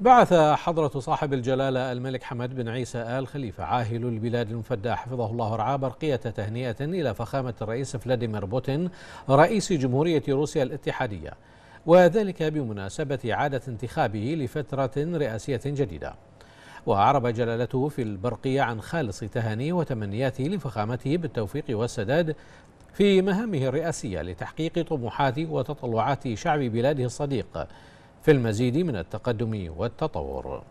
بعث حضرة صاحب الجلالة الملك حمد بن عيسى آل خليفة عاهل البلاد المفدى حفظه الله رعاه برقية تهنئة إلى فخامة الرئيس فلاديمير بوتين رئيس جمهورية روسيا الاتحادية وذلك بمناسبة إعادة انتخابه لفترة رئاسية جديدة وأعرب جلالته في البرقية عن خالص تهاني وتمنياته لفخامته بالتوفيق والسداد في مهامه الرئاسية لتحقيق طموحات وتطلعات شعب بلاده الصديق في المزيد من التقدم والتطور